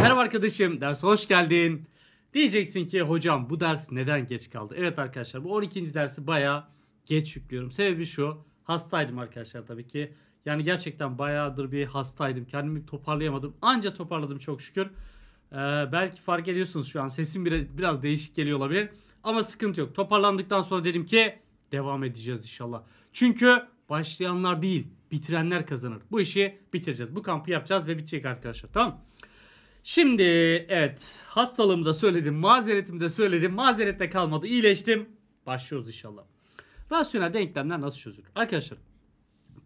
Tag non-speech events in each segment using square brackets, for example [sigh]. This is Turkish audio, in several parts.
Merhaba arkadaşım, derse hoş geldin. Diyeceksin ki hocam bu ders neden geç kaldı? Evet arkadaşlar bu 12. dersi baya geç yüklüyorum. Sebebi şu, hastaydım arkadaşlar tabii ki. Yani gerçekten bayağıdır bir hastaydım. Kendimi toparlayamadım. Anca toparladım çok şükür. Ee, belki fark ediyorsunuz şu an sesim biraz, biraz değişik geliyor olabilir. Ama sıkıntı yok. Toparlandıktan sonra dedim ki devam edeceğiz inşallah. Çünkü başlayanlar değil bitirenler kazanır. Bu işi bitireceğiz. Bu kampı yapacağız ve bitecek arkadaşlar. Tamam mı? Şimdi evet hastalığımı da söyledim, mazeretimi de söyledim. Mazerette kalmadı, iyileştim. Başlıyoruz inşallah. Rasyonel denklemler nasıl çözülür? Arkadaşlar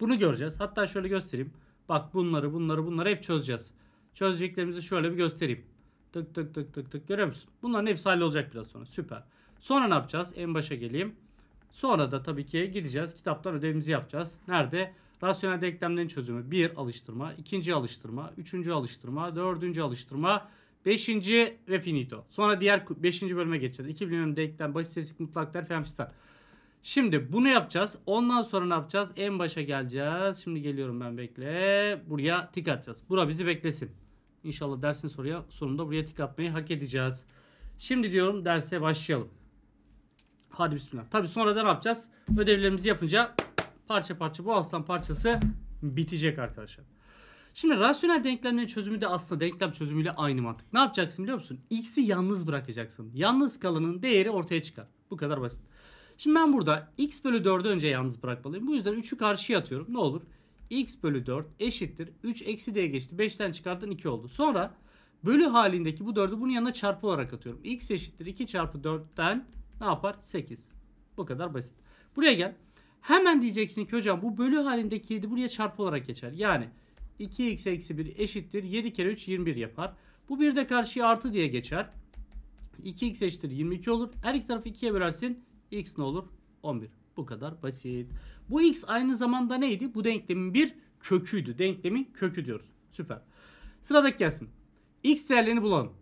bunu göreceğiz. Hatta şöyle göstereyim. Bak bunları, bunları, bunları hep çözeceğiz. Çözeceklerimizi şöyle bir göstereyim. Tık tık tık tık tık görüyor musun? Bunların hepsi hallolacak biraz sonra. Süper. Sonra ne yapacağız? En başa geleyim. Sonra da tabii ki gideceğiz. Kitaptan ödevimizi yapacağız. Nerede? Rasyonel denklemlerin çözümü 1 alıştırma, 2. alıştırma, 3. alıştırma, 4. alıştırma, 5. ve finito. Sonra diğer 5. bölüme geçeceğiz. 2 bilimim denklem, basit seslik, mutlak der, fenfistar. Şimdi bunu yapacağız. Ondan sonra ne yapacağız? En başa geleceğiz. Şimdi geliyorum ben bekle. Buraya tik atacağız. Bura bizi beklesin. İnşallah dersin soruya sonunda buraya tik atmayı hak edeceğiz. Şimdi diyorum derse başlayalım. Hadi bismillah. Tabii sonra da ne yapacağız? Ödevlerimizi yapınca parça parça bu aslan parçası bitecek arkadaşlar. Şimdi rasyonel denklemlerin çözümü de aslında denklem çözümüyle aynı mantık. Ne yapacaksın biliyor musun? X'i yalnız bırakacaksın. Yalnız kalanın değeri ortaya çıkar. Bu kadar basit. Şimdi ben burada x bölü 4'ü önce yalnız bırakmalıyım. Bu yüzden 3'ü karşıya atıyorum. Ne olur? x bölü 4 eşittir. 3 eksi d geçti. 5'ten çıkarttın 2 oldu. Sonra bölü halindeki bu 4'ü bunun yanına çarpı olarak atıyorum. x eşittir 2 çarpı 4'ten ne yapar? 8. Bu kadar basit. Buraya gel. Hemen diyeceksin ki hocam bu bölü halindeki 7 buraya çarpı olarak geçer. Yani 2x eksi 1 eşittir 7 kere 3 21 yapar. Bu bir de karşıya artı diye geçer. 2x eşittir 22 olur. Her iki tarafı 2'ye bölersin. x ne olur? 11. Bu kadar basit. Bu x aynı zamanda neydi? Bu denklemin bir köküydü. Denklemin kökü diyoruz. Süper. Sıradaki gelsin. X değerlerini bulalım.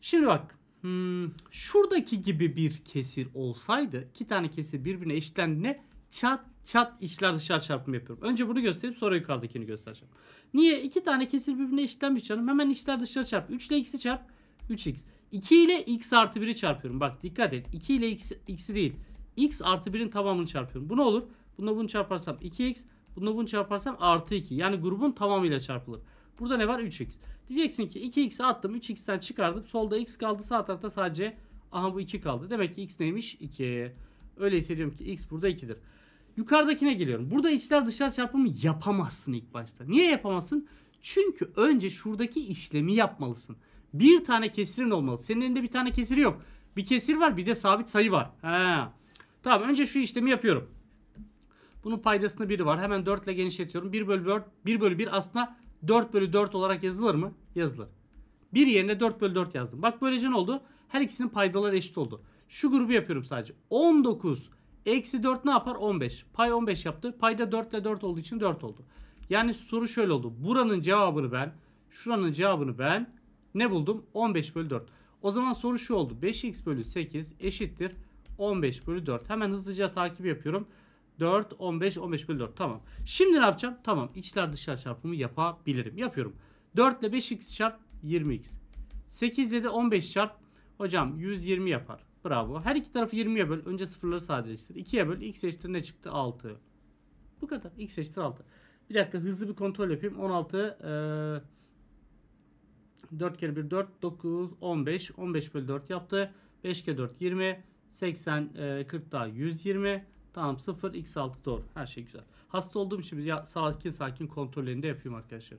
Şimdi bak. Hmm, şuradaki gibi bir kesir olsaydı iki tane kesir birbirine eşitlendiğinde çat çat içler dışarı çarpımı yapıyorum. Önce bunu gösterip sonra yukarıdakini göstereceğim. Niye? İki tane kesir birbirine eşitlenmiş canım. Hemen içler dışarı çarp. 3 ile x'i çarp. 3x. 2 ile x artı 1'i çarpıyorum. Bak dikkat et. 2 ile x, x'i değil. x artı 1'in tamamını çarpıyorum. Bu ne olur? Bununla bunu çarparsam 2x. Bununla bunu çarparsam artı 2. Yani grubun tamamıyla çarpılır. Burada ne var? 3x. Diyeceksin ki 2x'i attım. 3x'ten çıkardım. Solda x kaldı. Sağ tarafta sadece aha bu 2 kaldı. Demek ki x neymiş? 2. Öyle hissediyorum ki x burada 2'dir. Yukarıdakine geliyorum. Burada içler dışlar çarpımı yapamazsın ilk başta. Niye yapamazsın? Çünkü önce şuradaki işlemi yapmalısın. Bir tane kesirin olmalı. Senin elinde bir tane kesir yok. Bir kesir var bir de sabit sayı var. He. Tamam önce şu işlemi yapıyorum. Bunun paydasında biri var. Hemen 4 ile genişletiyorum. 1 bölü 4, 1 bölü 1 aslında 4 bölü 4 olarak yazılır mı? Yazılır. Bir yerine 4 bölü 4 yazdım. Bak böylece ne oldu? Her ikisinin paydaları eşit oldu. Şu grubu yapıyorum sadece. 19 Eksi 4 ne yapar? 15. Pay 15 yaptı. Payda 4 ile 4 olduğu için 4 oldu. Yani soru şöyle oldu. Buranın cevabını ben, şuranın cevabını ben ne buldum? 15 bölü 4. O zaman soru şu oldu. 5x bölü 8 eşittir 15 bölü 4. Hemen hızlıca takip yapıyorum. 4, 15, 15 bölü 4. Tamam. Şimdi ne yapacağım? Tamam. İçler dışlar çarpımı yapabilirim. Yapıyorum. 4 ile 5x çarp 20x. 8 ile de 15 çarp. Hocam 120 yapar. Bravo. Her iki tarafı 20'ye böl. Önce sıfırları sadeleştir. 2'ye böl. X eşittir ne çıktı? 6. Bu kadar. X eşittir 6. Bir dakika hızlı bir kontrol yapayım. 16 e, 4 kere 1 4 9 15 15 bölü 4 yaptı. 5 kere 4 20 80 40 daha 120 Tamam 0 x6 doğru. Her şey güzel. Hasta olduğum için ya sakin sakin kontrollerini de yapayım arkadaşlar.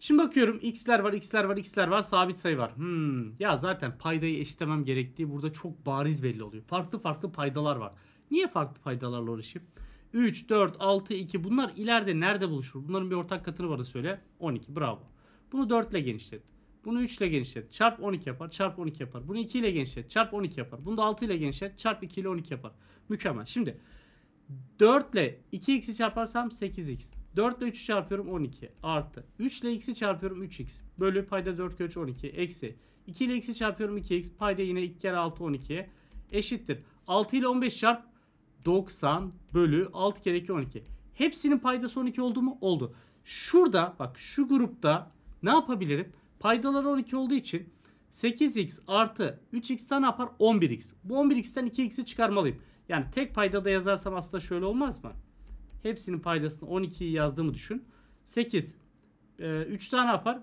Şimdi bakıyorum x'ler var, x'ler var, x'ler var, sabit sayı var. Hmm. Ya zaten paydayı eşitlemem gerektiği burada çok bariz belli oluyor. Farklı farklı paydalar var. Niye farklı paydalarla uğraşayım? 3, 4, 6, 2 bunlar ileride nerede buluşur? Bunların bir ortak katını bana söyle. 12 bravo. Bunu 4 ile genişlet. Bunu 3 ile genişlet. Çarp 12 yapar. Çarp 12 yapar. Bunu 2 ile genişlet. Çarp 12 yapar. Bunu da 6 ile genişlet. Çarp 2 ile 12 yapar. Mükemmel. Şimdi 4 ile 2x'i çarparsam 8x. 4 ile 3'ü çarpıyorum 12 artı 3 ile x'i çarpıyorum 3x bölü payda 4 kök 12 eksi 2 ile x'i çarpıyorum 2x payda yine 2 kere 6 12 eşittir. 6 ile 15 çarp 90 bölü 6 kere 2 12. Hepsinin paydası 12 oldu mu? Oldu. Şurada bak şu grupta ne yapabilirim? Paydalar 12 olduğu için 8x artı 3x'ten ne yapar? 11x. Bu 11x'ten 2x'i çıkarmalıyım. Yani tek paydada yazarsam aslında şöyle olmaz mı? Hepsinin paydasını 12'yi yazdığımı düşün. 8. E, 3 tane yapar.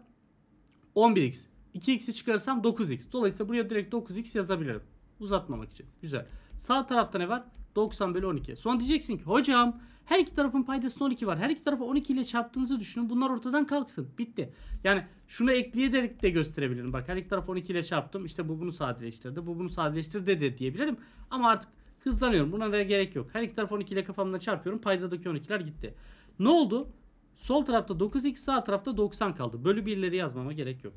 11x. 2x'i çıkarırsam 9x. Dolayısıyla buraya direkt 9x yazabilirim. Uzatmamak için. Güzel. Sağ tarafta ne var? 90 bölü 12. Sonra diyeceksin ki hocam her iki tarafın paydası 12 var. Her iki tarafı 12 ile çarptığınızı düşünün. Bunlar ortadan kalksın. Bitti. Yani şunu ekleyerek de gösterebilirim. Bak her iki tarafı 12 ile çarptım. İşte bu bunu sadeleştirdi. Bu bunu sadeleştirdi de diyebilirim. Ama artık Hızlanıyorum. Buna da gerek yok. Her iki taraf 12 ile kafamla çarpıyorum. Paydadaki 12'ler gitti. Ne oldu? Sol tarafta 9x sağ tarafta 90 kaldı. Bölü 1'leri yazmama gerek yok.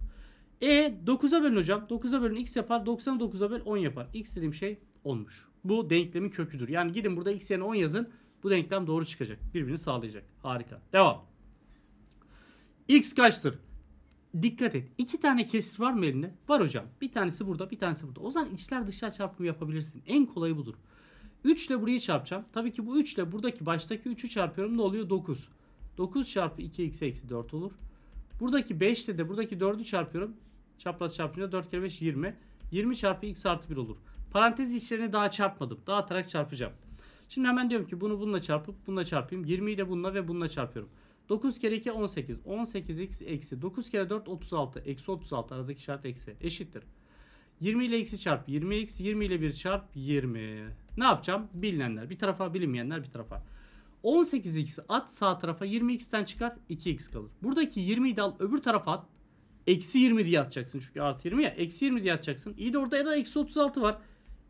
E 9'a bölün hocam. 9'a bölün x yapar. 90'a 9'a böl 10 yapar. X dediğim şey olmuş. Bu denklemin köküdür. Yani gidin burada x yerine 10 yazın. Bu denklem doğru çıkacak. Birbirini sağlayacak. Harika. Devam. X kaçtır? Dikkat et. İki tane kesir var mı elinde? Var hocam. Bir tanesi burada, bir tanesi burada. O zaman içler dışlar çarpımı yapabilirsin. En kolayı budur. 3 ile burayı çarpacağım. Tabii ki bu 3 ile buradaki baştaki 3'ü çarpıyorum. Ne oluyor? 9. 9 çarpı 2x eksi 4 olur. Buradaki 5 ile de buradaki 4'ü çarpıyorum. Çapraz çarpınca 4 kere 5 20. 20 çarpı x artı 1 olur. Parantez içlerine daha çarpmadım. Daha atarak çarpacağım. Şimdi hemen diyorum ki bunu bununla çarpıp bununla çarpayım. 20 ile bununla ve bununla çarpıyorum. 9 kere 2 18. 18x eksi 9 kere 4 36. Eksi 36 aradaki şart eksi eşittir. 20 ile x'i çarp 20x 20 ile 1 çarp 20. Ne yapacağım? Bilinenler bir tarafa, bilinmeyenler bir tarafa. 18 x at sağ tarafa 20x'ten çıkar 2x kalır. Buradaki 20'yi de al öbür tarafa at. Eksi 20 diye atacaksın çünkü artı 20 ya. Eksi 20 diye atacaksın. İyi de orada da eksi 36 var.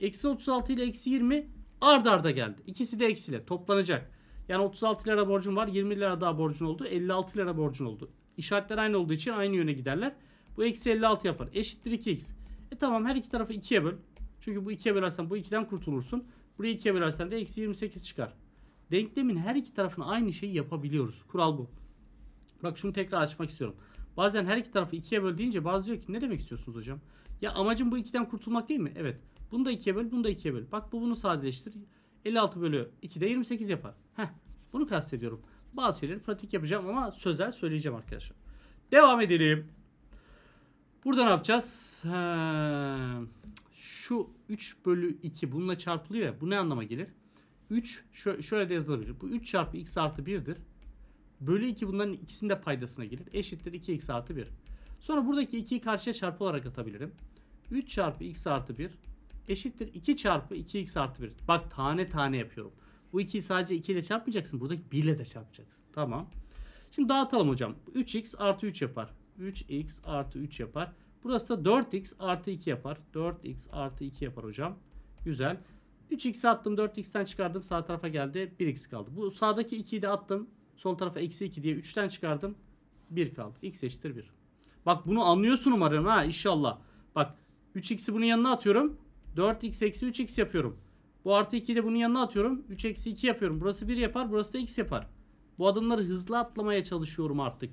Eksi 36 ile eksi 20 ard arda geldi. İkisi de eksiyle toplanacak. Yani 36 lira borcun var 20 lira daha borcun oldu 56 lira borcun oldu. İşaretler aynı olduğu için aynı yöne giderler. Bu eksi 56 yapar. Eşittir 2x. E tamam her iki tarafı 2'ye böl. Çünkü bu 2'ye bölersen bu 2'den kurtulursun. Burayı ikiye bölersen de eksi 28 çıkar. Denklemin her iki tarafını aynı şeyi yapabiliyoruz. Kural bu. Bak şunu tekrar açmak istiyorum. Bazen her iki tarafı ikiye böl deyince bazı diyor ki ne demek istiyorsunuz hocam? Ya amacım bu ikiden kurtulmak değil mi? Evet. Bunu da ikiye böl, bunu da ikiye böl. Bak bu bunu sadeleştir. 56 bölü 2 de 28 yapar. Heh. Bunu kastediyorum. Bazı şeyleri pratik yapacağım ama sözel söyleyeceğim arkadaşlar. Devam edelim. Burada ne yapacağız? Ha şu 3 bölü 2 bununla çarpılıyor ya. Bu ne anlama gelir? 3 şöyle de yazılabilir. Bu 3 çarpı x artı 1'dir. Bölü 2 bunların ikisinin de paydasına gelir. Eşittir 2x artı 1. Sonra buradaki 2'yi karşıya çarpı olarak atabilirim. 3 çarpı x artı 1 eşittir 2 çarpı 2x artı 1. Bak tane tane yapıyorum. Bu 2'yi sadece 2 ile çarpmayacaksın. Buradaki 1 ile de çarpacaksın. Tamam. Şimdi dağıtalım hocam. 3x artı 3 yapar. 3x artı 3 yapar. Burası da 4x artı 2 yapar. 4x artı 2 yapar hocam. Güzel. 3x attım 4x'ten çıkardım sağ tarafa geldi 1x kaldı. Bu sağdaki 2'yi de attım. Sol tarafa eksi 2 diye 3'ten çıkardım. 1 kaldı. x eşittir 1. Bak bunu anlıyorsun umarım ha inşallah. Bak 3x'i bunun yanına atıyorum. 4x eksi 3x yapıyorum. Bu artı 2'yi de bunun yanına atıyorum. 3 eksi 2 yapıyorum. Burası 1 yapar. Burası da x yapar. Bu adımları hızlı atlamaya çalışıyorum artık.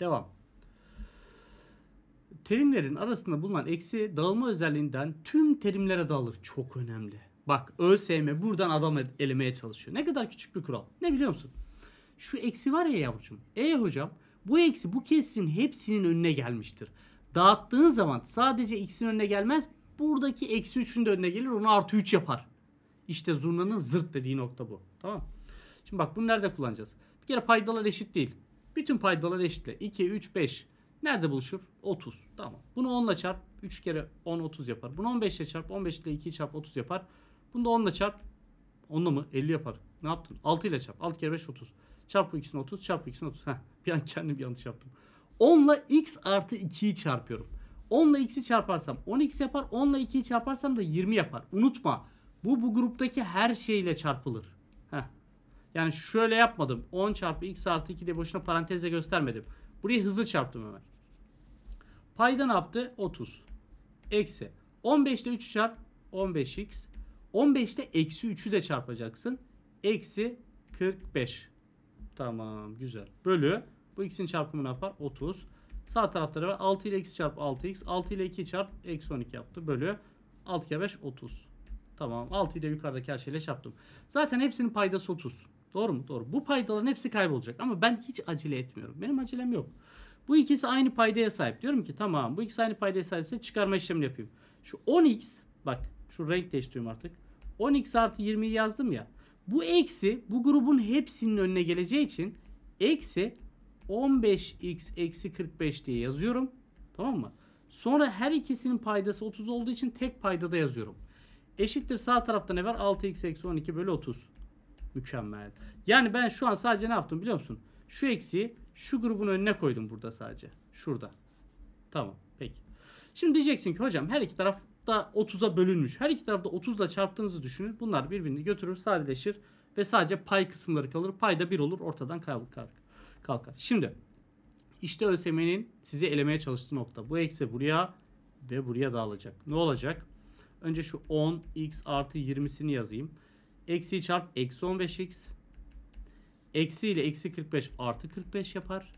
Devam terimlerin arasında bulunan eksi dağılma özelliğinden tüm terimlere dağılır. Çok önemli. Bak ÖSYM buradan adam elemeye çalışıyor. Ne kadar küçük bir kural. Ne biliyor musun? Şu eksi var ya yavrucuğum. E hocam bu eksi bu kesrin hepsinin önüne gelmiştir. Dağıttığın zaman sadece x'in önüne gelmez. Buradaki eksi 3'ün de önüne gelir. Onu artı 3 yapar. İşte zurnanın zırt dediği nokta bu. Tamam Şimdi bak bunu nerede kullanacağız? Bir kere paydalar eşit değil. Bütün paydalar eşitle. 2, 3, 5. Nerede buluşur? 30. Tamam. Bunu 10 ile çarp. 3 kere 10 30 yapar. Bunu 15 ile çarp. 15 ile 2 çarp 30 yapar. Bunu da 10 ile çarp. 10'la mı? 50 yapar. Ne yaptın? 6 ile çarp. 6 kere 5 30. Çarp bu ikisini 30. Çarp bu ikisini 30. Heh, bir an kendim yanlış yaptım. 10 ile x artı 2'yi çarpıyorum. 10 ile x'i çarparsam 10x yapar. 10 ile 2'yi çarparsam da 20 yapar. Unutma. Bu bu gruptaki her şeyle çarpılır. Heh. Yani şöyle yapmadım. 10 çarpı x artı 2 diye boşuna paranteze göstermedim. Burayı hızlı çarptım hemen. Payda ne yaptı? 30. Eksi. 15'te 3 çarp 15x. 15'te eksi 3'ü de çarpacaksın. Eksi 45. Tamam güzel. Bölü. Bu ikisinin çarpımı ne yapar? 30. Sağ tarafta da var. 6 ile x çarp 6x. 6 ile 2 çarp eksi 12 yaptı. Bölü. 6 kere 5 30. Tamam. 6'yı da yukarıdaki her şeyle çarptım. Zaten hepsinin paydası 30. Doğru mu? Doğru. Bu paydaların hepsi kaybolacak. Ama ben hiç acele etmiyorum. Benim acelem yok. Bu ikisi aynı paydaya sahip. Diyorum ki tamam bu ikisi aynı paydaya sahipse çıkarma işlemini yapayım. Şu 10x bak şu renk değiştiriyorum artık. 10x artı 20'yi yazdım ya. Bu eksi bu grubun hepsinin önüne geleceği için eksi 15x eksi 45 diye yazıyorum. Tamam mı? Sonra her ikisinin paydası 30 olduğu için tek paydada yazıyorum. Eşittir sağ tarafta ne var? 6x eksi 12 bölü 30. Mükemmel. Yani ben şu an sadece ne yaptım biliyor musun? Şu eksi şu grubun önüne koydum burada sadece. Şurada. Tamam. Peki. Şimdi diyeceksin ki hocam her iki taraf da 30'a bölünmüş. Her iki tarafta 30'la çarptığınızı düşünün. Bunlar birbirini götürür, sadeleşir ve sadece pay kısımları kalır. Pay da 1 olur. Ortadan kalkar. kalkar. Şimdi işte ÖSYM'nin sizi elemeye çalıştığı nokta. Bu eksi buraya ve buraya dağılacak. Ne olacak? Önce şu 10x artı 20'sini yazayım. Eksi çarp eksi 15x Eksi ile eksi 45 artı 45 yapar.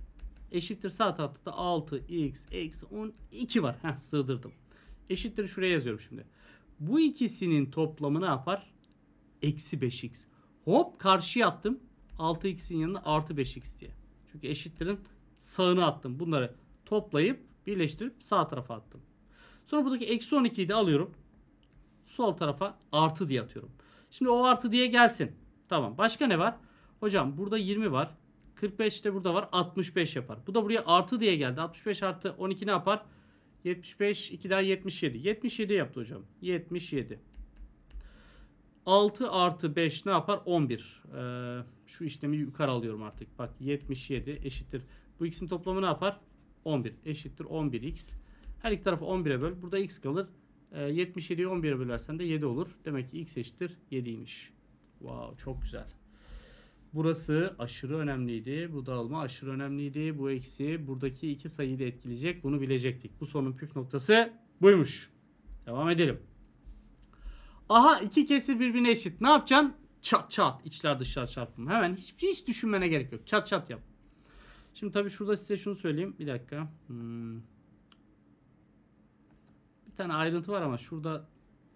Eşittir sağ tarafta da 6x eksi 12 var. Heh sığdırdım. Eşittir şuraya yazıyorum şimdi. Bu ikisinin toplamı ne yapar? Eksi 5x. Hop karşıya attım. 6x'in yanında artı 5x diye. Çünkü eşittirin sağına attım. Bunları toplayıp birleştirip sağ tarafa attım. Sonra buradaki eksi 12'yi de alıyorum. Sol tarafa artı diye atıyorum. Şimdi o artı diye gelsin. Tamam. Başka ne var? Hocam burada 20 var. 45 de burada var. 65 yapar. Bu da buraya artı diye geldi. 65 artı 12 ne yapar? 75, 2 daha 77. 77 yaptı hocam. 77. 6 artı 5 ne yapar? 11. Ee, şu işlemi yukarı alıyorum artık. Bak 77 eşittir. Bu x'in toplamı ne yapar? 11 eşittir 11x. Her iki tarafı 11'e böl. Burada x kalır. Ee, 77'yi 11'e bölersen de 7 olur. Demek ki x eşittir 7'ymiş. Wow çok güzel. Burası aşırı önemliydi. Bu dağılma aşırı önemliydi. Bu eksi buradaki iki sayıyı da etkileyecek. Bunu bilecektik. Bu sorunun püf noktası buymuş. Devam edelim. Aha iki kesir birbirine eşit. Ne yapacaksın? Çat çat içler dışlar çarpımı. Hemen hiç, hiç düşünmene gerek yok. Çat çat yap. Şimdi tabii şurada size şunu söyleyeyim. Bir dakika. Hmm. Bir tane ayrıntı var ama şurada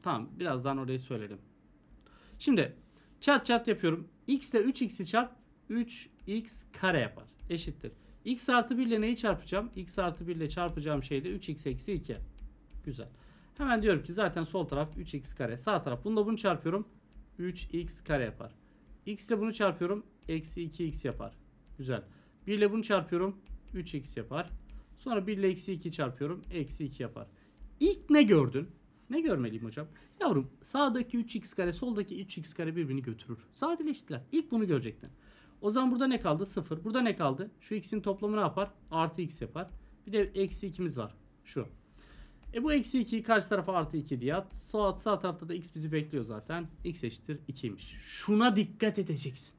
tamam birazdan orayı söylerim. Şimdi çat çat yapıyorum x ile 3x'i çarp 3x kare yapar. Eşittir. x artı 1 ile neyi çarpacağım? x artı 1 ile çarpacağım şey de 3x eksi 2. Güzel. Hemen diyorum ki zaten sol taraf 3x kare. Sağ taraf. Bununla bunu çarpıyorum. 3x kare yapar. x ile bunu çarpıyorum. Eksi 2x yapar. Güzel. 1 ile bunu çarpıyorum. 3x yapar. Sonra 1 ile eksi 2 çarpıyorum. Eksi 2 yapar. İlk ne gördün? Ne görmeliyim hocam? Yavrum sağdaki 3x kare soldaki 3x kare birbirini götürür. Sadeleştiler. İlk bunu görecektin. O zaman burada ne kaldı? 0. Burada ne kaldı? Şu x'in toplamı ne yapar? Artı x yapar. Bir de eksi 2'miz var. Şu. E bu eksi 2'yi karşı tarafa artı 2 diye at. Sağ, sağ tarafta da x bizi bekliyor zaten. x eşittir 2'ymiş. Şuna dikkat edeceksin.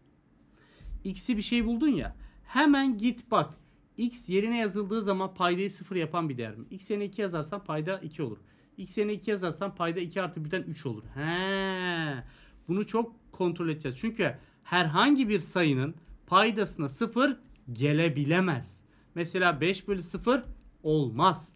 X'i bir şey buldun ya. Hemen git bak. X yerine yazıldığı zaman paydayı 0 yapan bir değer mi? X yerine 2 yazarsan payda 2 olur. X yerine 2 yazarsan payda 2 artı 1'den 3 olur. He. Bunu çok kontrol edeceğiz. Çünkü herhangi bir sayının paydasına 0 gelebilemez. Mesela 5 bölü 0 olmaz.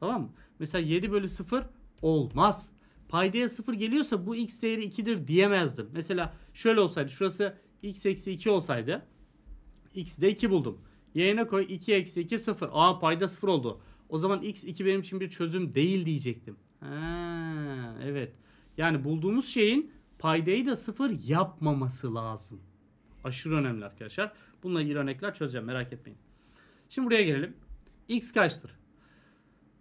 Tamam mı? Mesela 7 bölü 0 olmaz. Paydaya 0 geliyorsa bu x değeri 2'dir diyemezdim. Mesela şöyle olsaydı şurası x eksi 2 olsaydı x'i de 2 buldum. Y'ine koy 2 eksi 2 0. Aa payda 0 oldu. O zaman x 2 benim için bir çözüm değil diyecektim. Ha, evet. Yani bulduğumuz şeyin paydayı da sıfır yapmaması lazım. Aşırı önemli arkadaşlar. Bununla ilgili örnekler çözeceğim merak etmeyin. Şimdi buraya gelelim. X kaçtır?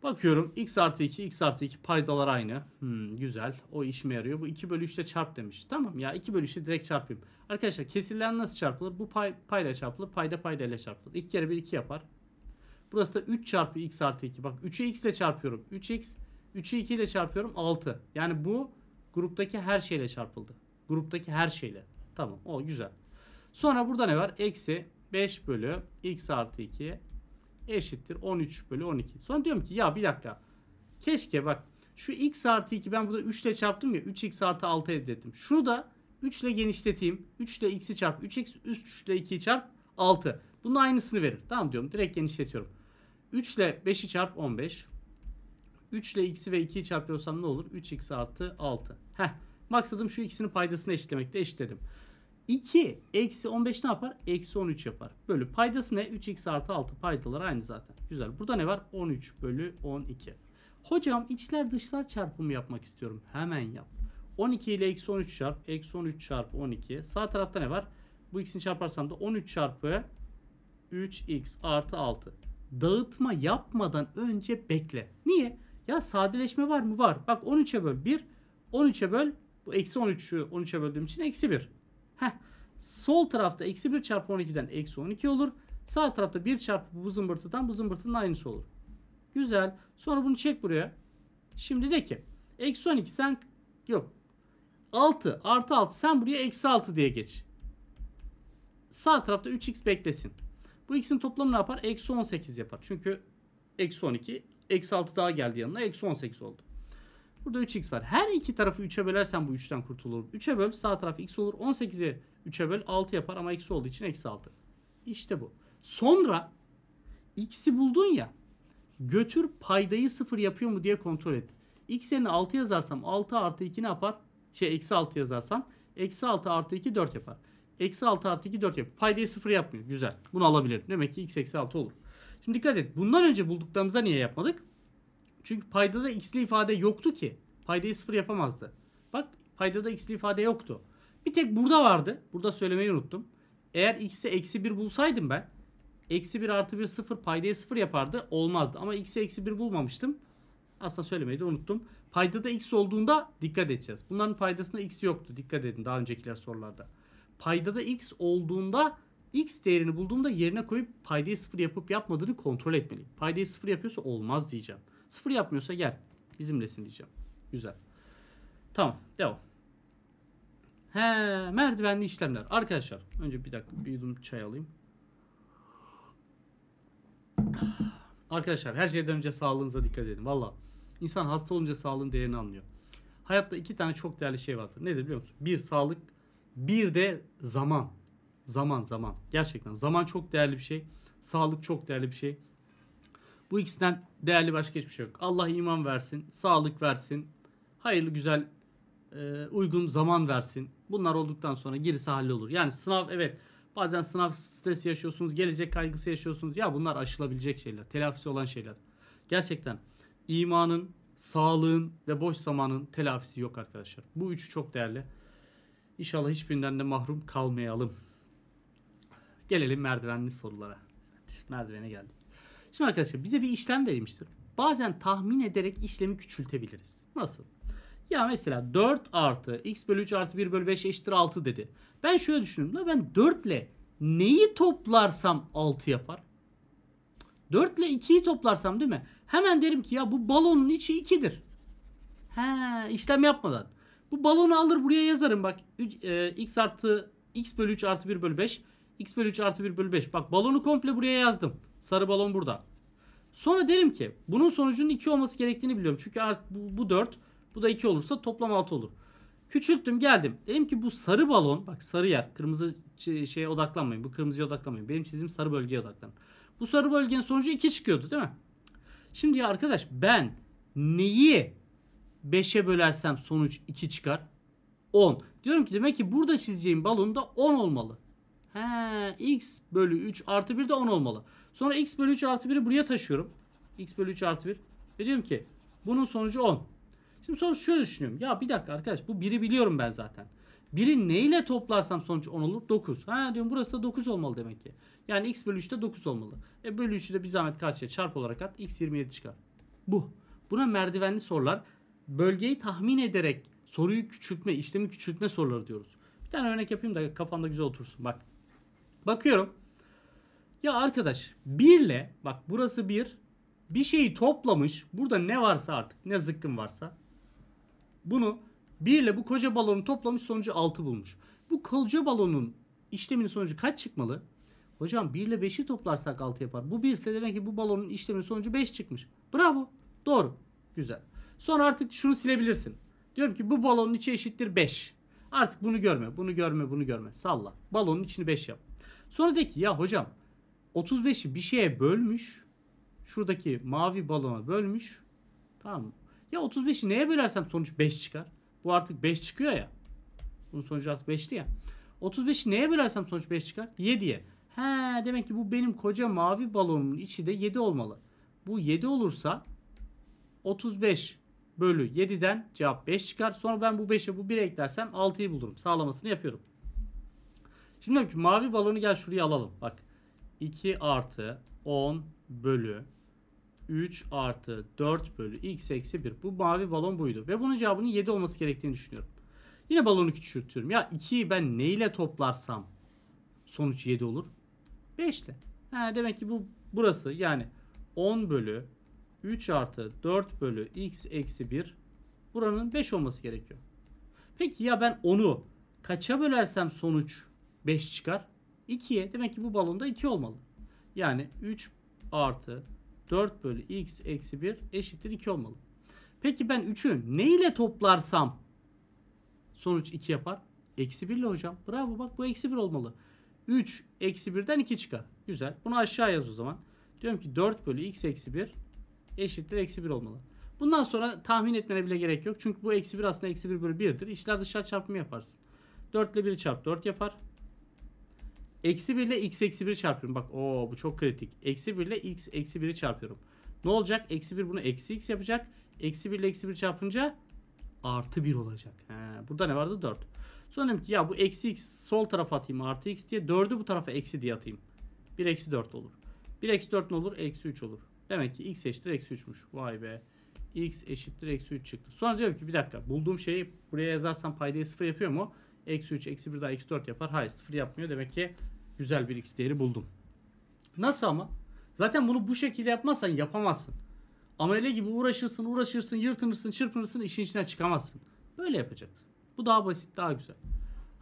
Bakıyorum x artı 2, x artı 2 paydalar aynı. Hmm, güzel. O işime yarıyor. Bu 2 bölü 3'te çarp demiş. Tamam ya 2 bölü 3'te direkt çarpayım. Arkadaşlar kesirler nasıl çarpılır? Bu pay, payla çarpılır. Payda paydayla çarpılır. İlk kere bir 2 yapar. Burası da 3 çarpı x artı 2. Bak 3'e x ile çarpıyorum. 3x 3'ü 2 ile çarpıyorum 6. Yani bu gruptaki her şeyle çarpıldı. Gruptaki her şeyle. Tamam o güzel. Sonra burada ne var? Eksi 5 bölü x artı 2 eşittir 13 bölü 12. Sonra diyorum ki ya bir dakika. Keşke bak şu x artı 2 ben burada 3 ile çarptım ya 3x artı 6 elde ettim. Şunu da 3 ile genişleteyim. 3 ile x'i çarp 3x 3 ile 2'yi çarp 6. Bunun aynısını verir. Tamam diyorum direkt genişletiyorum. 3 ile 5'i çarp 15. 3 ile x'i ve 2'yi çarpıyorsam ne olur? 3x artı 6. Heh. Maksadım şu ikisinin paydasını eşitlemekte eşitledim. 2 eksi 15 ne yapar? Eksi 13 yapar. Bölü paydası ne? 3x artı 6 paydalar aynı zaten. Güzel. Burada ne var? 13 bölü 12. Hocam içler dışlar çarpımı yapmak istiyorum. Hemen yap. 12 ile eksi 13 çarp. Eksi 13 çarpı 12. Sağ tarafta ne var? Bu ikisini çarparsam da 13 çarpı 3x artı 6. Dağıtma yapmadan önce bekle. Niye? Ya sadeleşme var mı? Var. Bak 13'e böl 1. 13'e böl. Bu eksi 13'ü 13'e böldüğüm için eksi 1. Heh. Sol tarafta eksi 1 çarpı 12'den eksi 12 olur. Sağ tarafta 1 çarpı bu zımbırtıdan bu zımbırtının aynısı olur. Güzel. Sonra bunu çek buraya. Şimdi de ki eksi 12 sen yok. 6 artı 6 sen buraya eksi 6 diye geç. Sağ tarafta 3x beklesin. Bu x'in toplamı ne yapar? Eksi 18 yapar. Çünkü eksi 12 Eksi 6 daha geldi yanına. Eksi 18 oldu. Burada 3x var. Her iki tarafı 3'e bölersen bu 3'ten kurtulurum. 3'e böl sağ taraf x olur. 18'i 3'e böl 6 yapar ama eksi olduğu için eksi 6. İşte bu. Sonra x'i buldun ya. Götür paydayı 0 yapıyor mu diye kontrol et. x yerine 6 yazarsam 6 artı 2 ne yapar? Şey eksi 6 yazarsam eksi 6 artı 2 4 yapar. Eksi 6 artı 2 4 yapar. Paydayı 0 yapmıyor. Güzel. Bunu alabilirim. Demek ki x eksi 6 olur. Şimdi dikkat et. Bundan önce bulduklarımızda niye yapmadık? Çünkü paydada x'li ifade yoktu ki. Paydayı sıfır yapamazdı. Bak paydada x'li ifade yoktu. Bir tek burada vardı. Burada söylemeyi unuttum. Eğer x'e eksi 1 bulsaydım ben eksi 1 artı 1 sıfır paydayı sıfır yapardı. Olmazdı. Ama x'e eksi 1 bulmamıştım. Aslında söylemeyi de unuttum. Paydada x olduğunda dikkat edeceğiz. Bunların paydasında x yoktu. Dikkat edin daha önceki sorularda. Paydada x olduğunda x değerini bulduğumda yerine koyup paydayı sıfır yapıp yapmadığını kontrol etmeliyim. Paydayı sıfır yapıyorsa olmaz diyeceğim. Sıfır yapmıyorsa gel bizimlesin diyeceğim. Güzel. Tamam devam. He merdivenli işlemler. Arkadaşlar önce bir dakika bir yudum çay alayım. Arkadaşlar her şeyden önce sağlığınıza dikkat edin. Valla insan hasta olunca sağlığın değerini anlıyor. Hayatta iki tane çok değerli şey vardır. Nedir biliyor musun? Bir sağlık, bir de zaman. Zaman zaman. Gerçekten zaman çok değerli bir şey. Sağlık çok değerli bir şey. Bu ikisinden değerli başka hiçbir şey yok. Allah iman versin, sağlık versin, hayırlı güzel e, uygun zaman versin. Bunlar olduktan sonra gerisi hallolur. Yani sınav evet bazen sınav stresi yaşıyorsunuz, gelecek kaygısı yaşıyorsunuz. Ya bunlar aşılabilecek şeyler, telafisi olan şeyler. Gerçekten imanın, sağlığın ve boş zamanın telafisi yok arkadaşlar. Bu üçü çok değerli. İnşallah hiçbirinden de mahrum kalmayalım. Gelelim merdivenli sorulara. Evet, merdivene geldik. Şimdi arkadaşlar bize bir işlem verilmiştir. Bazen tahmin ederek işlemi küçültebiliriz. Nasıl? Ya mesela 4 artı x bölü 3 artı 1 bölü 5 eşittir 6 dedi. Ben şöyle düşündüm. Da ben 4 ile neyi toplarsam 6 yapar? 4 ile 2'yi toplarsam değil mi? Hemen derim ki ya bu balonun içi 2'dir. He işlem yapmadan. Bu balonu alır buraya yazarım bak. 3, e, x artı x bölü 3 artı 1 bölü 5. X bölü 3 artı 1 bölü 5. Bak balonu komple buraya yazdım. Sarı balon burada. Sonra derim ki bunun sonucunun 2 olması gerektiğini biliyorum. Çünkü bu, bu 4 bu da 2 olursa toplam 6 olur. Küçülttüm geldim. Dedim ki bu sarı balon bak sarı yer kırmızı şeye odaklanmayın. Bu kırmızıya odaklanmayın. Benim çizim sarı bölgeye odaklanın. Bu sarı bölgenin sonucu 2 çıkıyordu değil mi? Şimdi ya arkadaş ben neyi 5'e bölersem sonuç 2 çıkar? 10. Diyorum ki demek ki burada çizeceğim balon da 10 olmalı. He, x bölü 3 artı 1 de 10 olmalı. Sonra x bölü 3 artı 1'i buraya taşıyorum. x bölü 3 artı 1. Ve diyorum ki bunun sonucu 10. Şimdi sonuç şöyle düşünüyorum. Ya bir dakika arkadaş bu 1'i biliyorum ben zaten. 1'i neyle toplarsam sonuç 10 olur? 9. Ha diyorum burası da 9 olmalı demek ki. Yani x bölü 3'te 9 olmalı. E bölü 3'ü de bir zahmet karşıya çarp olarak at. x 27 çıkar. Bu. Buna merdivenli sorular. Bölgeyi tahmin ederek soruyu küçültme, işlemi küçültme soruları diyoruz. Bir tane örnek yapayım da kafanda güzel otursun. Bak Bakıyorum. Ya arkadaş 1 ile bak burası 1. Bir şeyi toplamış. Burada ne varsa artık ne zıkkın varsa. Bunu 1 ile bu koca balonu toplamış sonucu 6 bulmuş. Bu koca balonun işleminin sonucu kaç çıkmalı? Hocam 1 ile 5'i toplarsak 6 yapar. Bu 1 ise demek ki bu balonun işleminin sonucu 5 çıkmış. Bravo. Doğru. Güzel. Sonra artık şunu silebilirsin. Diyorum ki bu balonun içi eşittir 5. Artık bunu görme, bunu görme, bunu görme. Salla. Balonun içini 5 yap. Sonra de ki ya hocam 35'i bir şeye bölmüş. Şuradaki mavi balona bölmüş. Tamam mı? Ya 35'i neye bölersem sonuç 5 çıkar. Bu artık 5 çıkıyor ya. Bunun sonucu artık 5'ti ya. 35'i neye bölersem sonuç 5 çıkar? 7'ye. He demek ki bu benim koca mavi balonumun içi de 7 olmalı. Bu 7 olursa 35 bölü 7'den cevap 5 çıkar. Sonra ben bu 5'e bu 1'e eklersem 6'yı bulurum. Sağlamasını yapıyorum. Şimdi diyorum ki mavi balonu gel şuraya alalım. Bak 2 artı 10 bölü 3 artı 4 bölü x eksi 1. Bu mavi balon buydu. Ve bunun cevabının 7 olması gerektiğini düşünüyorum. Yine balonu küçültüyorum. Ya 2'yi ben neyle toplarsam sonuç 7 olur? 5 ile. demek ki bu burası yani 10 bölü 3 artı 4 bölü x eksi 1 buranın 5 olması gerekiyor. Peki ya ben onu kaça bölersem sonuç 5 çıkar. 2'ye demek ki bu balonda 2 olmalı. Yani 3 artı 4 bölü x eksi 1 eşittir 2 olmalı. Peki ben 3'ü ne ile toplarsam sonuç 2 yapar? Eksi 1 ile hocam. Bravo bak bu eksi 1 olmalı. 3 eksi 1'den 2 çıkar. Güzel. Bunu aşağı yaz o zaman. Diyorum ki 4 bölü x eksi 1 eşittir eksi 1 olmalı. Bundan sonra tahmin etmene bile gerek yok. Çünkü bu eksi 1 aslında eksi 1 bölü 1'dir. İşler dışarı çarpımı yaparsın. 4 ile 1'i çarp 4 yapar. Eksi 1 ile x eksi 1'i çarpıyorum. Bak o bu çok kritik. Eksi 1 ile x eksi 1'i çarpıyorum. Ne olacak? Eksi 1 bunu eksi x yapacak. Eksi 1 ile eksi 1 çarpınca artı 1 olacak. He, burada ne vardı? 4. Sonra dedim ki ya bu eksi x sol tarafa atayım artı x diye. 4'ü bu tarafa eksi diye atayım. 1 eksi 4 olur. 1 eksi 4 ne olur? Eksi 3 olur. Demek ki x eşittir eksi 3'müş. Vay be. x eşittir eksi 3 çıktı. Sonra diyorum ki bir dakika bulduğum şeyi buraya yazarsam paydayı 0 yapıyor mu? Eksi 3 eksi 1 daha eksi 4 yapar. Hayır 0 yapmıyor. Demek ki güzel bir x değeri buldum. Nasıl ama? Zaten bunu bu şekilde yapmazsan yapamazsın. Amele gibi uğraşırsın, uğraşırsın, yırtınırsın, çırpınırsın, işin içinden çıkamazsın. Böyle yapacaksın. Bu daha basit, daha güzel.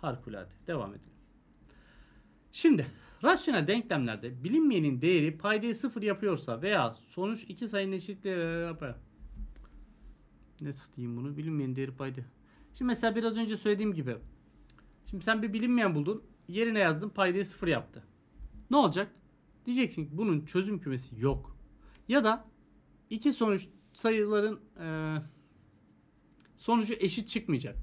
Harikulade. Devam edelim. Şimdi rasyonel denklemlerde bilinmeyenin değeri paydayı sıfır yapıyorsa veya sonuç iki sayının eşitliği ee, ne diyeyim bunu bilinmeyenin değeri payda. Şimdi mesela biraz önce söylediğim gibi şimdi sen bir bilinmeyen buldun yerine yazdım paydayı sıfır yaptı. Ne olacak? Diyeceksin ki bunun çözüm kümesi yok. Ya da iki sonuç sayıların e, sonucu eşit çıkmayacak.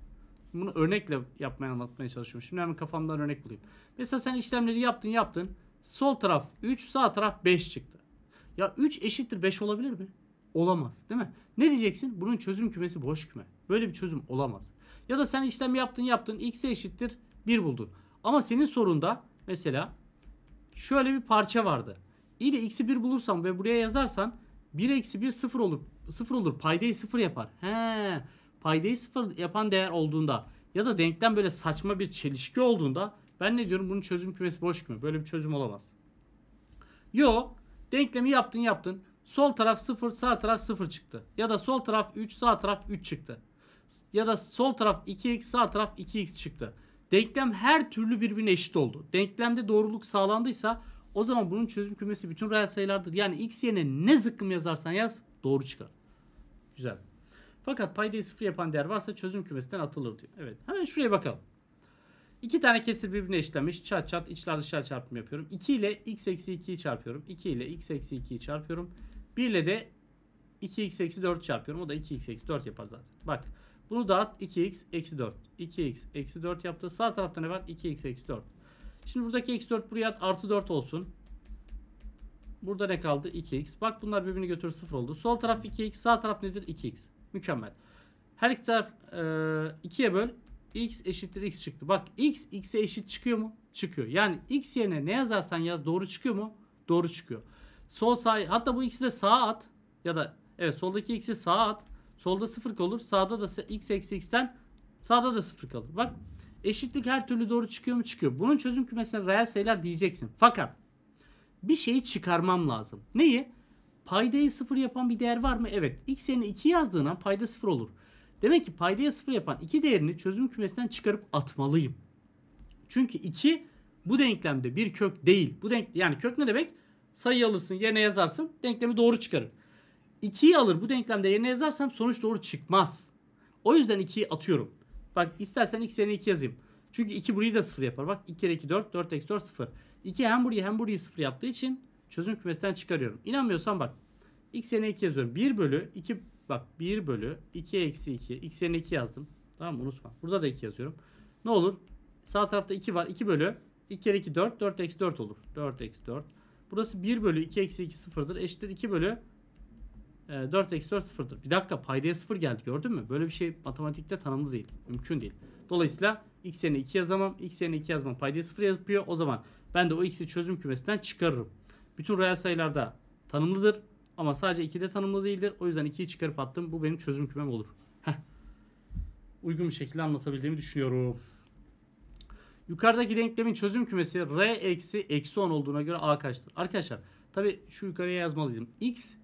Bunu örnekle yapmaya anlatmaya çalışıyorum. Şimdi hemen kafamdan örnek bulayım. Mesela sen işlemleri yaptın yaptın. Sol taraf 3 sağ taraf 5 çıktı. Ya 3 eşittir 5 olabilir mi? Olamaz değil mi? Ne diyeceksin? Bunun çözüm kümesi boş küme. Böyle bir çözüm olamaz. Ya da sen işlem yaptın yaptın x'e eşittir 1 buldun. Ama senin sorunda mesela şöyle bir parça vardı. i ile x'i 1 bulursan ve buraya yazarsan 1 eksi 1 sıfır olur. sıfır olur. Paydayı sıfır yapar. He. Paydayı sıfır yapan değer olduğunda ya da denklem böyle saçma bir çelişki olduğunda ben ne diyorum bunun çözüm kümesi boş mu? Böyle bir çözüm olamaz. Yo. Denklemi yaptın yaptın. Sol taraf 0 sağ taraf 0 çıktı. Ya da sol taraf 3 sağ taraf 3 çıktı. Ya da sol taraf 2x sağ taraf 2x çıktı. Denklem her türlü birbirine eşit oldu. Denklemde doğruluk sağlandıysa o zaman bunun çözüm kümesi bütün reel sayılardır. Yani x yerine ne zıkkım yazarsan yaz doğru çıkar. Güzel. Fakat paydayı sıfır yapan değer varsa çözüm kümesinden atılır diyor. Evet. Hemen şuraya bakalım. İki tane kesir birbirine eşitlenmiş. Çat çat içler dışlar çarpım yapıyorum. 2 ile x eksi 2'yi çarpıyorum. 2 ile x eksi 2'yi çarpıyorum. 1 ile de 2x eksi 4 çarpıyorum. O da 2x eksi 4 yapar zaten. Bak bunu dağıt 2x eksi 4. 2x eksi 4 yaptı. Sağ tarafta ne var? 2x eksi 4. Şimdi buradaki eksi 4 buraya at artı 4 olsun. Burada ne kaldı? 2x. Bak bunlar birbirini götürür 0 oldu. Sol taraf 2x sağ taraf nedir? 2x. Mükemmel. Her iki taraf e, böl. x eşittir x çıktı. Bak x x'e eşit çıkıyor mu? Çıkıyor. Yani x yerine ne yazarsan yaz doğru çıkıyor mu? Doğru çıkıyor. Sol sağ hatta bu x'i de sağa at ya da evet soldaki x'i sağa at. Solda 0 kalır. Sağda da x eksi x'ten sağda da 0 kalır. Bak eşitlik her türlü doğru çıkıyor mu? Çıkıyor. Bunun çözüm kümesine reel sayılar diyeceksin. Fakat bir şeyi çıkarmam lazım. Neyi? Paydayı 0 yapan bir değer var mı? Evet. X yerine 2 yazdığın an payda 0 olur. Demek ki paydaya 0 yapan 2 değerini çözüm kümesinden çıkarıp atmalıyım. Çünkü 2 bu denklemde bir kök değil. Bu denk yani kök ne demek? Sayı alırsın, yerine yazarsın, denklemi doğru çıkarır. 2'yi alır bu denklemde yerine yazarsam sonuç doğru çıkmaz. O yüzden 2'yi atıyorum. Bak istersen x yerine 2 yazayım. Çünkü 2 burayı da 0 yapar. Bak 2 kere 2 4, 4 eksi 4 0. 2 hem burayı hem burayı 0 yaptığı için çözüm kümesinden çıkarıyorum. İnanmıyorsan bak. x yerine 2 yazıyorum. 1 bölü 2 bak 1 bölü 2 eksi 2. x yerine 2 yazdım. Tamam mı? Unutma. Burada da 2 yazıyorum. Ne olur? Sağ tarafta 2 var. 2 bölü 2 kere 2 4, 4 eksi 4 olur. 4 eksi 4. Burası 1 bölü 2 eksi 2 sıfırdır. Eşittir 2 bölü 4 ee, eksi 4 sıfırdır. Bir dakika paydaya sıfır geldi gördün mü? Böyle bir şey matematikte tanımlı değil. Mümkün değil. Dolayısıyla x yerine 2 yazamam. x yerine 2 yazmam. Paydaya sıfır yapıyor. O zaman ben de o x'i çözüm kümesinden çıkarırım. Bütün reel sayılarda tanımlıdır. Ama sadece 2'de tanımlı değildir. O yüzden 2'yi çıkarıp attım. Bu benim çözüm kümem olur. Heh. Uygun bir şekilde anlatabildiğimi düşünüyorum. Yukarıdaki denklemin çözüm kümesi r eksi eksi 10 olduğuna göre a kaçtır? Arkadaşlar tabi şu yukarıya yazmalıydım. x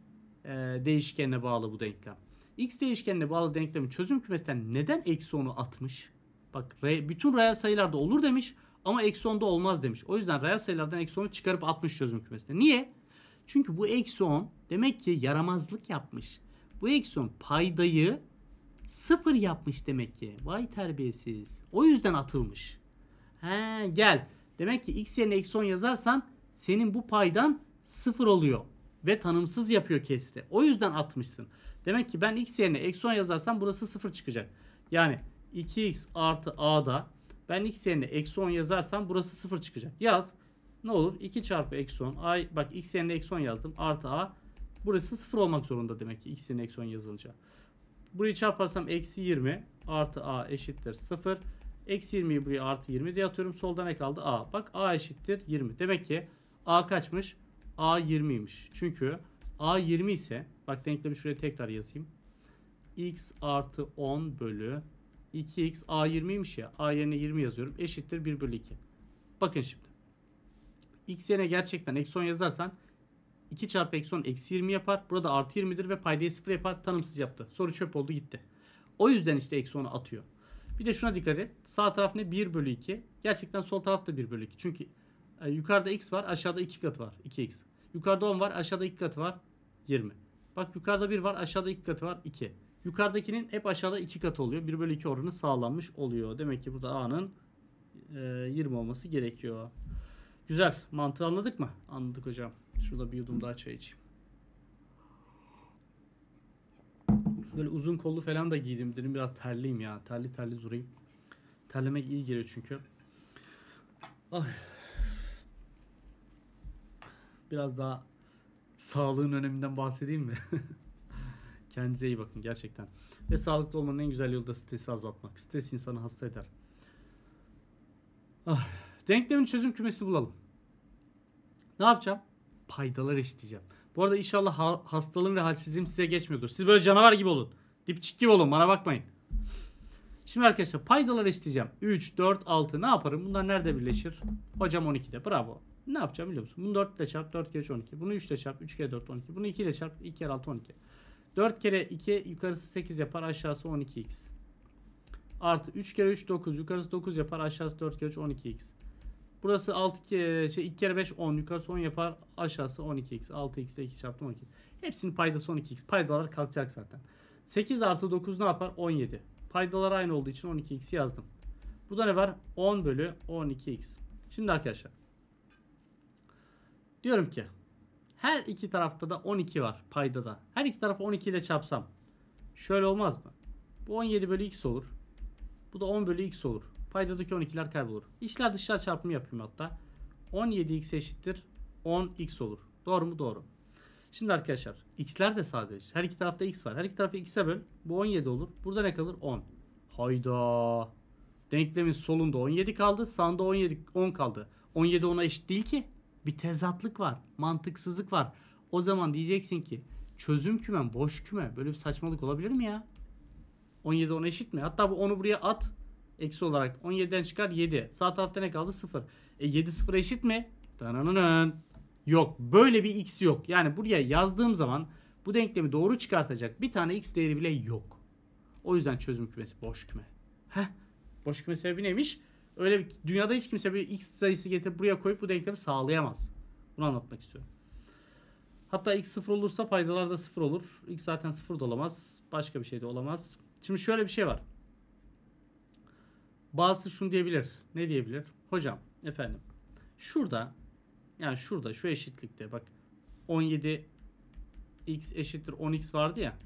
e, değişkenine bağlı bu denklem. X değişkenine bağlı denklemin çözüm kümesinden neden eksi 10'u atmış? Bak re, bütün reel sayılarda olur demiş ama eksi 10'da olmaz demiş. O yüzden reel sayılardan eksi 10'u çıkarıp atmış çözüm kümesine. Niye? Çünkü bu eksi 10 demek ki yaramazlık yapmış. Bu eksi 10 paydayı sıfır yapmış demek ki. Vay terbiyesiz. O yüzden atılmış. He gel. Demek ki x yerine eksi 10 yazarsan senin bu paydan sıfır oluyor ve tanımsız yapıyor kesri. O yüzden atmışsın. Demek ki ben x yerine eksi 10 yazarsam burası 0 çıkacak. Yani 2x artı a'da ben x yerine eksi 10 yazarsam burası 0 çıkacak. Yaz. Ne olur? 2 çarpı eksi 10. Ay bak x yerine eksi 10 yazdım. Artı a. Burası 0 olmak zorunda demek ki x yerine eksi 10 yazılınca. Burayı çarparsam eksi 20 artı a eşittir 0. Eksi 20'yi buraya artı 20 diye atıyorum. Solda ne kaldı? A. Bak A eşittir 20. Demek ki A kaçmış? A20'ymiş. Çünkü A20 ise bak denklemi şuraya tekrar yazayım. X artı 10 bölü 2X A20'ymiş ya. A yerine 20 yazıyorum. Eşittir 1 bölü 2. Bakın şimdi. X yerine gerçekten eksi 10 yazarsan 2 çarpı eksi 10 eksi 20 yapar. Burada artı 20'dir ve paydayı 0 yapar. Tanımsız yaptı. Soru çöp oldu gitti. O yüzden işte eksi 10'u atıyor. Bir de şuna dikkat et. Sağ taraf ne? 1 bölü 2. Gerçekten sol taraf da 1 bölü 2. Çünkü e, yukarıda x var aşağıda 2 katı var. 2x. Yukarıda 10 var aşağıda 2 katı var. 20. Bak yukarıda 1 var aşağıda 2 katı var. 2. Yukarıdakinin hep aşağıda 2 katı oluyor. 1 bölü 2 oranı sağlanmış oluyor. Demek ki burada a'nın e, 20 olması gerekiyor. Güzel. Mantığı anladık mı? Anladık hocam. Şurada bir yudum daha çay içeyim. Böyle uzun kollu falan da giydim. Dedim biraz terliyim ya. Terli terli durayım. Terlemek iyi geliyor çünkü. Ay biraz daha sağlığın öneminden bahsedeyim mi? [laughs] Kendinize iyi bakın gerçekten. Ve sağlıklı olmanın en güzel yolu da stresi azaltmak. Stres insanı hasta eder. Ah. Denklemin çözüm kümesini bulalım. Ne yapacağım? Paydalar eşitleyeceğim. Bu arada inşallah ha- hastalığım ve halsizliğim size geçmiyordur. Siz böyle canavar gibi olun. Dipçik gibi olun bana bakmayın. Şimdi arkadaşlar paydalar eşitleyeceğim. 3, 4, 6 ne yaparım? Bunlar nerede birleşir? Hocam 12'de bravo. Ne yapacağım biliyor musun? Bunu 4 ile çarp 4 kere 3 12. Bunu 3 ile çarp 3 kere 4 12. Bunu 2 ile çarp 2 kere 6 12. 4 kere 2 yukarısı 8 yapar aşağısı 12x. Artı 3 kere 3 9 yukarısı 9 yapar aşağısı 4 kere 3 12x. Burası 6 şey, kere, şey 2 kere 5 10 yukarısı 10 yapar aşağısı 12x. 6x ile 2 çarptım 12. Hepsinin paydası 12x. Paydalar kalkacak zaten. 8 artı 9 ne yapar? 17. Paydalar aynı olduğu için 12x'i yazdım. Bu da ne var? 10 bölü 12x. Şimdi arkadaşlar Diyorum ki her iki tarafta da 12 var payda da. Her iki tarafı 12 ile çarpsam şöyle olmaz mı? Bu 17 bölü x olur. Bu da 10 bölü x olur. Paydadaki 12'ler kaybolur. İşler dışlar çarpımı yapayım hatta. 17x eşittir 10x olur. Doğru mu? Doğru. Şimdi arkadaşlar x'ler de sadece. Her iki tarafta x var. Her iki tarafı x'e böl. Bu 17 olur. Burada ne kalır? 10. Hayda. Denklemin solunda 17 kaldı. Sağında 17 10 kaldı. 17 10'a eşit değil ki. Bir tezatlık var. Mantıksızlık var. O zaman diyeceksin ki çözüm kümen boş küme. Böyle bir saçmalık olabilir mi ya? 17 10 eşit mi? Hatta bu 10'u buraya at. Eksi olarak 17'den çıkar 7. Sağ tarafta ne kaldı? 0. E 7 0 eşit mi? Dananın. Yok. Böyle bir x yok. Yani buraya yazdığım zaman bu denklemi doğru çıkartacak bir tane x değeri bile yok. O yüzden çözüm kümesi boş küme. Heh. Boş küme sebebi neymiş? Öyle bir dünyada hiç kimse bir x sayısı getirip buraya koyup bu denklemi sağlayamaz. Bunu anlatmak istiyorum. Hatta x sıfır olursa paydalar da sıfır olur. X zaten sıfır da olamaz. Başka bir şey de olamaz. Şimdi şöyle bir şey var. Bazısı şunu diyebilir. Ne diyebilir? Hocam efendim şurada yani şurada şu eşitlikte bak 17 x eşittir 10x vardı ya.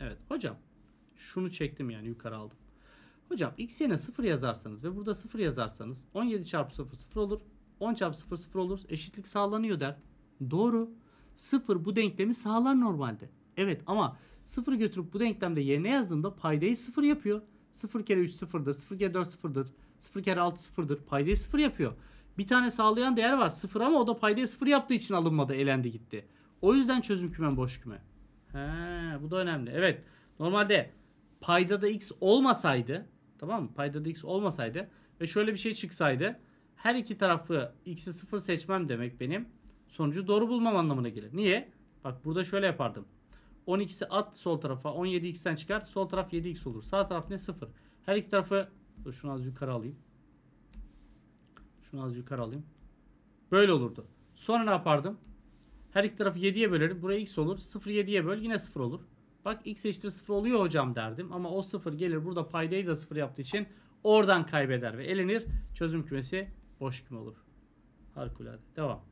Evet hocam şunu çektim yani yukarı aldım. Hocam x yerine 0 yazarsanız ve burada 0 yazarsanız 17 çarpı 0 0 olur. 10 çarpı 0 0 olur. Eşitlik sağlanıyor der. Doğru. 0 bu denklemi sağlar normalde. Evet ama 0 götürüp bu denklemde yerine yazdığında paydayı 0 yapıyor. 0 kere 3 sıfırdır. 0 kere 4 sıfırdır. 0 kere 6 sıfırdır. Paydayı 0 yapıyor. Bir tane sağlayan değer var 0 ama o da paydayı 0 yaptığı için alınmadı elendi gitti. O yüzden çözüm kümen boş küme. He, bu da önemli. Evet. Normalde paydada x olmasaydı Tamam mı? Paydada x olmasaydı ve şöyle bir şey çıksaydı her iki tarafı x'i sıfır seçmem demek benim sonucu doğru bulmam anlamına gelir. Niye? Bak burada şöyle yapardım. 12'si at sol tarafa 17x'ten çıkar. Sol taraf 7x olur. Sağ taraf ne? 0. Her iki tarafı dur şunu az yukarı alayım. Şunu az yukarı alayım. Böyle olurdu. Sonra ne yapardım? Her iki tarafı 7'ye bölerim. Buraya x olur. 0 7'ye böl. Yine 0 olur. Bak x eşittir 0 oluyor hocam derdim. Ama o 0 gelir burada paydayı da 0 yaptığı için oradan kaybeder ve elenir. Çözüm kümesi boş küme olur. Harikulade. Devam.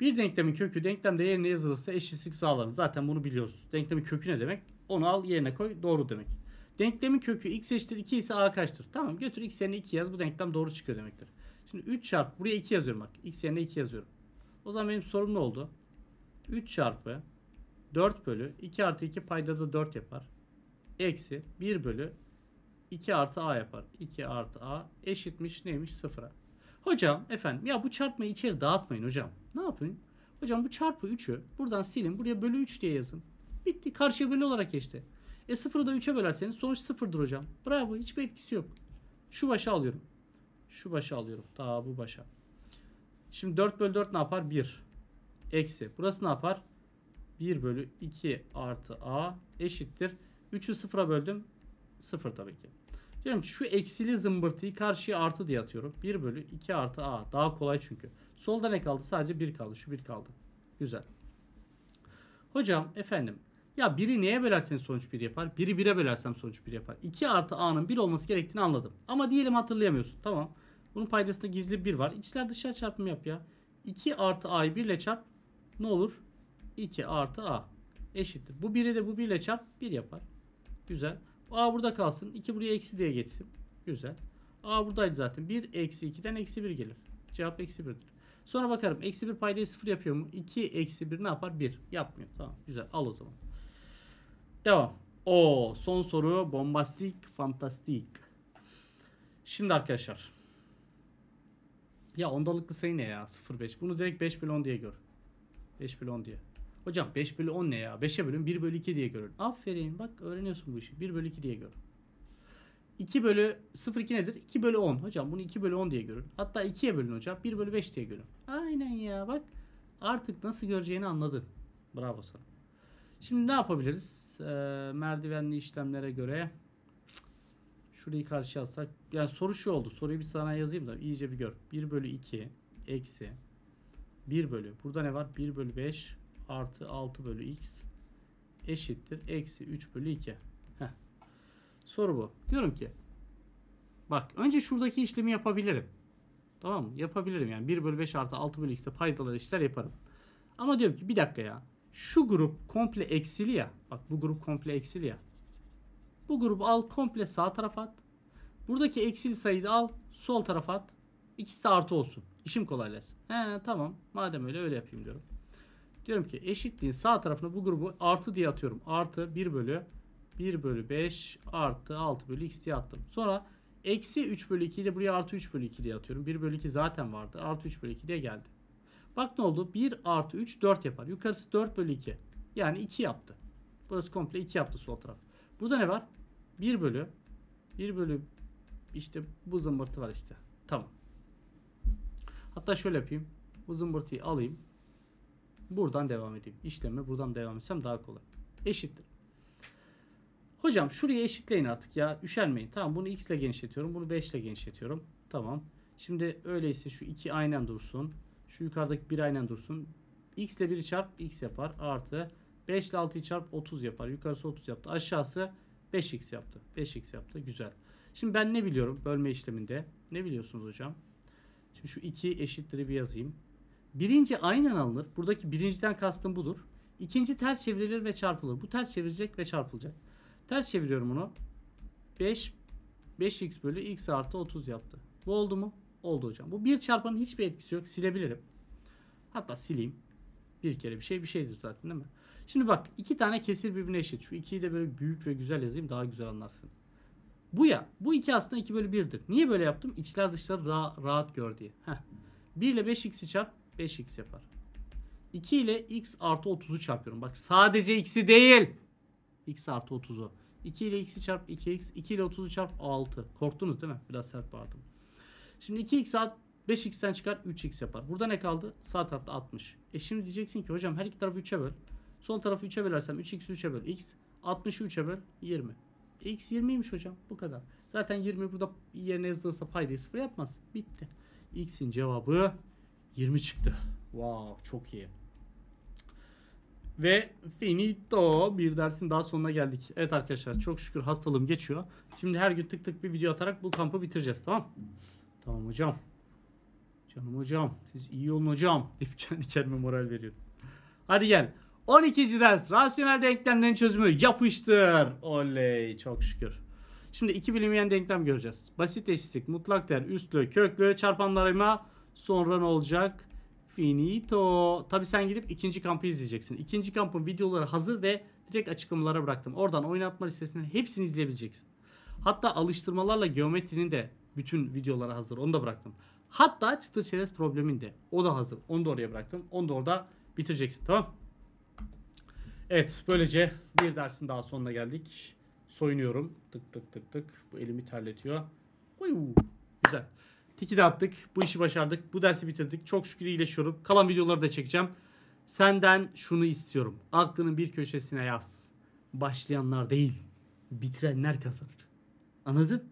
Bir denklemin kökü denklemde yerine yazılırsa eşitsizlik sağlanır. Zaten bunu biliyoruz. Denklemin kökü ne demek? Onu al yerine koy. Doğru demek. Denklemin kökü x eşittir 2 ise a kaçtır? Tamam götür x yerine 2 yaz. Bu denklem doğru çıkıyor demektir. Şimdi 3 çarpı buraya 2 yazıyorum bak. X yerine 2 yazıyorum. O zaman benim sorum ne oldu? 3 çarpı 4 bölü 2 artı 2 payda da 4 yapar. Eksi 1 bölü 2 artı a yapar. 2 artı a eşitmiş neymiş? Sıfıra. Hocam efendim ya bu çarpmayı içeri dağıtmayın hocam. Ne yapayım? Hocam bu çarpı 3'ü buradan silin. Buraya bölü 3 diye yazın. Bitti. Karşıya bölü olarak geçti. E 0'ı da 3'e bölerseniz sonuç 0'dır hocam. Bravo. Hiçbir etkisi yok. Şu başa alıyorum. Şu başa alıyorum. Daha bu başa. Şimdi 4 bölü 4 ne yapar? 1. Eksi. Burası ne yapar? 1 bölü 2 artı a eşittir. 3'ü 0'a böldüm. 0 tabii ki. Diyorum ki şu eksili zımbırtıyı karşıya artı diye atıyorum. 1 bölü 2 artı a. Daha kolay çünkü. Solda ne kaldı? Sadece 1 kaldı. Şu 1 kaldı. Güzel. Hocam efendim ya biri neye bölerseniz sonuç 1 yapar. Biri 1'e bölersem sonuç 1 yapar. 2 artı a'nın 1 olması gerektiğini anladım. Ama diyelim hatırlayamıyorsun. Tamam. Bunun paydasında gizli 1 var. İçler dışarı çarpımı yap ya. 2 artı a'yı 1 ile çarp. Ne olur? 2 artı A eşittir. Bu 1'i de bu 1 ile çarp 1 yapar. Güzel. A burada kalsın. 2 buraya eksi diye geçsin. Güzel. A buradaydı zaten. 1 eksi 2'den eksi 1 gelir. Cevap eksi 1'dir. Sonra bakarım. Eksi 1 paydayı 0 yapıyor mu? 2 eksi 1 ne yapar? 1. Yapmıyor. Tamam. Güzel. Al o zaman. Devam. O son soru bombastik, fantastik. Şimdi arkadaşlar. Ya ondalıklı sayı ne ya? 0,5. Bunu direkt 5 bölü 10 diye gör. 5 bölü 10 diye. Hocam 5 bölü 10 ne ya? 5'e bölün 1 bölü 2 diye görün. Aferin bak öğreniyorsun bu işi. 1 bölü 2 diye görün. 2 bölü 0,2 nedir? 2 bölü 10. Hocam bunu 2 bölü 10 diye görün. Hatta 2'ye bölün hocam. 1 bölü 5 diye görün. Aynen ya bak. Artık nasıl göreceğini anladın. Bravo sana. Şimdi ne yapabiliriz? Ee, merdivenli işlemlere göre şurayı karşı alsak. Yani soru şu oldu. Soruyu bir sana yazayım da iyice bir gör. 1 bölü 2 eksi 1 bölü. Burada ne var? 1 bölü 5 artı 6 bölü x eşittir eksi 3 bölü 2. Heh. Soru bu. Diyorum ki bak önce şuradaki işlemi yapabilirim. Tamam mı? Yapabilirim yani 1 bölü 5 artı 6 bölü x'te paydalar işler yaparım. Ama diyorum ki bir dakika ya. Şu grup komple eksili ya. Bak bu grup komple eksili ya. Bu grubu al komple sağ tarafa at. Buradaki eksili sayıyı al sol tarafa at. İkisi de artı olsun. İşim kolaylaşsın. He tamam. Madem öyle öyle yapayım diyorum. Diyorum ki eşitliğin sağ tarafına bu grubu artı diye atıyorum. Artı 1 bölü 1 bölü 5 artı 6 bölü x diye attım. Sonra eksi 3 bölü 2 ile buraya artı 3 bölü 2 diye atıyorum. 1 bölü 2 zaten vardı. Artı 3 bölü 2 diye geldi. Bak ne oldu? 1 artı 3 4 yapar. Yukarısı 4 bölü 2. Yani 2 yaptı. Burası komple 2 yaptı sol taraf. Burada ne var? 1 bölü 1 bölü işte bu zımbırtı var işte. Tamam. Hatta şöyle yapayım. Bu zımbırtıyı alayım. Buradan devam edeyim. İşleme buradan devam etsem daha kolay. Eşittir. Hocam şuraya eşitleyin artık ya. Üşenmeyin. Tamam bunu x ile genişletiyorum. Bunu 5 ile genişletiyorum. Tamam. Şimdi öyleyse şu 2 aynen dursun. Şu yukarıdaki 1 aynen dursun. x ile 1'i çarp x yapar. Artı 5 ile 6'yı çarp 30 yapar. Yukarısı 30 yaptı. Aşağısı 5x yaptı. 5x yaptı. Güzel. Şimdi ben ne biliyorum bölme işleminde? Ne biliyorsunuz hocam? Şimdi şu 2 eşittir'i bir yazayım. Birinci aynen alınır. Buradaki birinciden kastım budur. İkinci ters çevrilir ve çarpılır. Bu ters çevirecek ve çarpılacak. Ters çeviriyorum bunu. 5 5x bölü x artı 30 yaptı. Bu oldu mu? Oldu hocam. Bu bir çarpanın hiçbir etkisi yok. Silebilirim. Hatta sileyim. Bir kere bir şey bir şeydir zaten değil mi? Şimdi bak iki tane kesir birbirine eşit. Şu ikiyi de böyle büyük ve güzel yazayım daha güzel anlarsın. Bu ya. Bu iki aslında 2 bölü 1'dir. Niye böyle yaptım? İçler dışları ra rahat gör diye. Heh. 1 ile 5x'i çarp. 5x yapar. 2 ile x artı 30'u çarpıyorum. Bak sadece x'i değil. x artı 30'u. 2 ile x'i çarp 2x. 2 ile 30'u çarp 6. Korktunuz değil mi? Biraz sert bağırdım. Şimdi 2x artı 5x'ten çıkar 3x yapar. Burada ne kaldı? Sağ tarafta 60. E şimdi diyeceksin ki hocam her iki tarafı 3'e böl. Sol tarafı 3'e bölersem 3x 3'e böl. x 60'ı 3'e böl 20. E, x 20'ymiş hocam. Bu kadar. Zaten 20 burada yerine yazılırsa paydayı 0 yapmaz. Bitti. x'in cevabı 20 çıktı. Wow çok iyi. Ve finito bir dersin daha sonuna geldik. Evet arkadaşlar çok şükür hastalığım geçiyor. Şimdi her gün tık tık bir video atarak bu kampı bitireceğiz tamam Tamam hocam. Canım hocam siz iyi olun hocam [laughs] deyip kendi kendime moral veriyorum. Hadi gel. 12. ders rasyonel denklemlerin çözümü yapıştır. Oley çok şükür. Şimdi iki bilinmeyen denklem göreceğiz. Basit eşitlik, mutlak değer, üstlü, köklü, çarpanlarıma Sonra ne olacak? Finito. Tabi sen gidip ikinci kampı izleyeceksin. İkinci kampın videoları hazır ve direkt açıklamalara bıraktım. Oradan oynatma listesinden hepsini izleyebileceksin. Hatta alıştırmalarla geometrinin de bütün videoları hazır. Onu da bıraktım. Hatta çıtır çerez problemin de. O da hazır. Onu da oraya bıraktım. Onu da orada bitireceksin. Tamam Evet böylece bir dersin daha sonuna geldik. Soyunuyorum. Tık tık tık tık. Bu elimi terletiyor. Uy, güzel. Tiki de attık. Bu işi başardık. Bu dersi bitirdik. Çok şükür iyileşiyorum. Kalan videoları da çekeceğim. Senden şunu istiyorum. Aklının bir köşesine yaz. Başlayanlar değil, bitirenler kazanır. Anladın?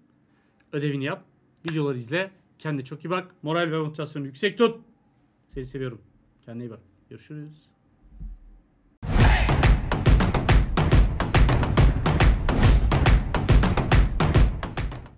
Ödevini yap. Videoları izle. Kendine çok iyi bak. Moral ve motivasyonu yüksek tut. Seni seviyorum. Kendine iyi bak. Görüşürüz.